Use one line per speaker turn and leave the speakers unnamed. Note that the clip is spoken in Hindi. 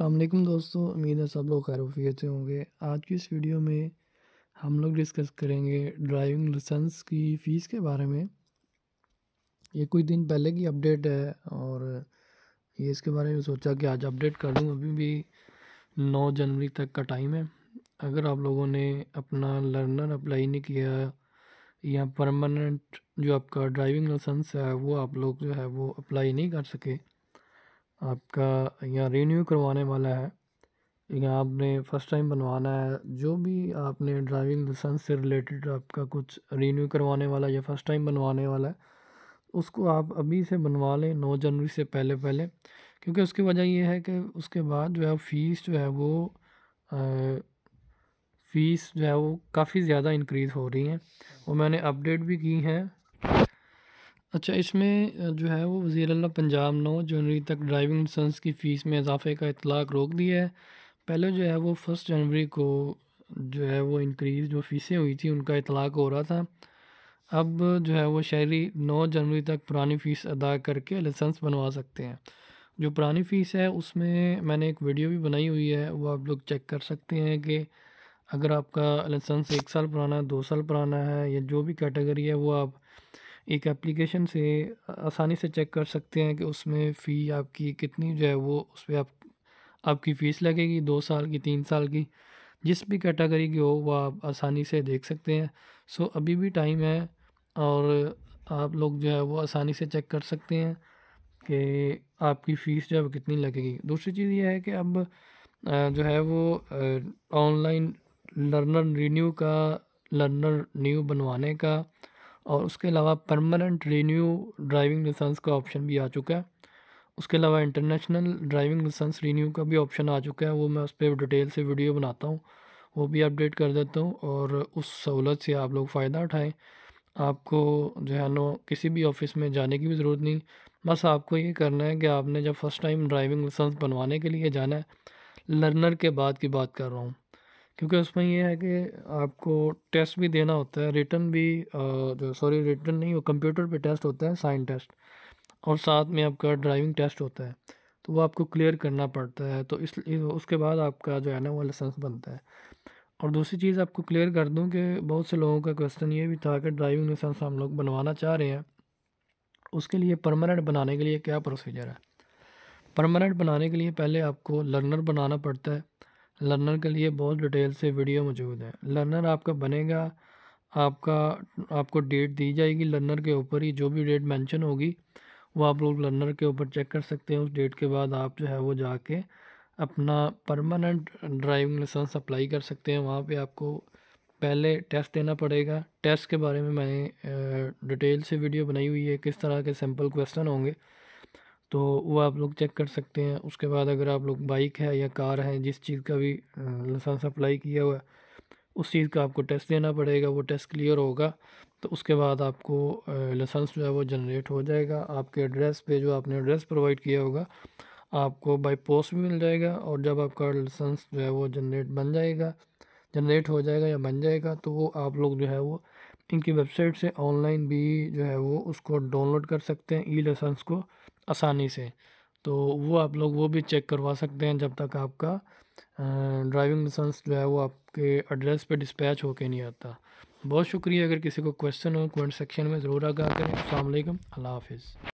अल्लाम दोस्तों उम्मीद है सब लोग खैरूफियत से होंगे आज की इस वीडियो में हम लोग डिस्कस करेंगे ड्राइविंग लाइसेंस की फ़ीस के बारे में ये कुछ दिन पहले की अपडेट है और ये इसके बारे में सोचा कि आज अपडेट कर दूँ अभी भी 9 जनवरी तक का टाइम है अगर आप लोगों ने अपना लर्नर अप्लाई नहीं किया या परमानेंट जो आपका ड्राइविंग लाइसेंस है वो आप लोग जो है वो अप्लाई नहीं कर सके आपका या रीन्यू करवाने वाला है या आपने फ़र्स्ट टाइम बनवाना है जो भी आपने ड्राइविंग लाइसेंस से रिलेटेड आपका कुछ रीन्यू करवाने वाला या फ़र्स्ट टाइम बनवाने वाला है उसको आप अभी से बनवा लें नौ जनवरी से पहले पहले क्योंकि उसकी वजह यह है कि उसके बाद जो है फ़ीस जो है वो फ़ीस जो है वो काफ़ी ज़्यादा इंक्रीज़ हो रही हैं और मैंने अपडेट भी की हैं अच्छा इसमें जो है वो वज़ी अल पंजाब नौ जनवरी तक ड्राइविंग लाइसेंस की फ़ीस में इजाफे का इतलाक रोक दिया है पहले जो है वो फर्स्ट जनवरी को जो है वो इनक्रीज़ जो फ़ीसें हुई थी उनका इतलाक हो रहा था अब जो है वो शहरी नौ जनवरी तक पुरानी फ़ीस अदा करके लाइसेंस बनवा सकते हैं जो पुरानी फ़ीस है उसमें मैंने एक वीडियो भी बनाई हुई है वो आप लोग चेक कर सकते हैं कि अगर आपका लाइसेंस एक साल पुराना है दो साल पुराना है या जो भी कैटेगरी है वो आप एक एप्लीकेशन से आसानी से चेक कर सकते हैं कि उसमें फ़ी आपकी कितनी जो है वो उस पर आप आपकी फ़ीस लगेगी दो साल की तीन साल की जिस भी कैटेगरी की हो वह आप आसानी से देख सकते हैं सो अभी भी टाइम है और आप लोग जो है वो आसानी से चेक कर सकते हैं कि आपकी फ़ीस जो है वो कितनी लगेगी दूसरी चीज़ ये है कि अब जो है वो ऑनलाइन लर्नर रीन्यू का लर्नर न्यू बनवाने का और उसके अलावा परमानेंट रीन्यू ड्राइविंग लाइसेंस का ऑप्शन भी आ चुका है उसके अलावा इंटरनेशनल ड्राइविंग लाइसेंस रीन्यू का भी ऑप्शन आ चुका है वो मैं उस पर डिटेल से वीडियो बनाता हूँ वो भी अपडेट कर देता हूँ और उस सहूलत से आप लोग फ़ायदा उठाएँ आपको जो है ना किसी भी ऑफिस में जाने की भी ज़रूरत नहीं बस आपको ये करना है कि आपने जब फ़र्स्ट टाइम ड्राइविंग लाइसेंस बनवाने के लिए जाना है लर्नर के बाद की बात कर रहा हूँ क्योंकि उसमें यह है कि आपको टेस्ट भी देना होता है रिटर्न भी जो सॉरी रिटर्न नहीं वो कंप्यूटर पे टेस्ट होता है साइन टेस्ट और साथ में आपका ड्राइविंग टेस्ट होता है तो वो आपको क्लियर करना पड़ता है तो इस उसके बाद आपका जो है ना वो लाइसेंस बनता है और दूसरी चीज़ आपको क्लियर कर दूँ कि बहुत से लोगों का क्वेश्चन ये भी था कि ड्राइविंग लाइसेंस हम लोग बनवाना चाह रहे हैं उसके लिए परमानेंट बनाने के लिए क्या प्रोसीजर है परमानेंट बनाने के लिए पहले आपको लर्नर बनाना पड़ता है लर्नर के लिए बहुत डिटेल से वीडियो मौजूद है लर्नर आपका बनेगा आपका आपको डेट दी जाएगी लर्नर के ऊपर ही जो भी डेट मेंशन होगी वो आप लोग लर्नर के ऊपर चेक कर सकते हैं उस डेट के बाद आप जो है वो जाके अपना परमानेंट ड्राइविंग लाइसेंस अप्लाई कर सकते हैं वहाँ पे आपको पहले टेस्ट देना पड़ेगा टेस्ट के बारे में मैंने डिटेल से वीडियो बनाई हुई है किस तरह के सैम्पल क्वेश्चन होंगे तो वो आप लोग चेक कर सकते हैं उसके बाद अगर आप लोग बाइक है या कार है जिस चीज़ का भी लाइसेंस अप्लाई किया हुआ है उस चीज़ का आपको टेस्ट देना पड़ेगा वो टेस्ट क्लियर होगा तो उसके बाद आपको लाइसेंस जो है वो जनरेट हो जाएगा आपके एड्रेस पे जो आपने एड्रेस प्रोवाइड किया होगा आपको बाई पोस्ट भी मिल जाएगा और जब आपका लाइसेंस जो है वो जनरेट बन जाएगा जनरेट हो जाएगा या बन जाएगा तो वो आप लोग जो है वो इनकी वेबसाइट से ऑनलाइन भी जो है वो उसको डाउनलोड कर सकते हैं ई लाइसेंस को आसानी से तो वो आप लोग वो भी चेक करवा सकते हैं जब तक आपका ड्राइविंग लाइसेंस जो है वो आपके एड्रेस पे डिस्पैच होके नहीं आता बहुत शुक्रिया अगर किसी को क्वेश्चन हो कमेंट सेक्शन में ज़रूर आगा करें अल्लाह हाफिज़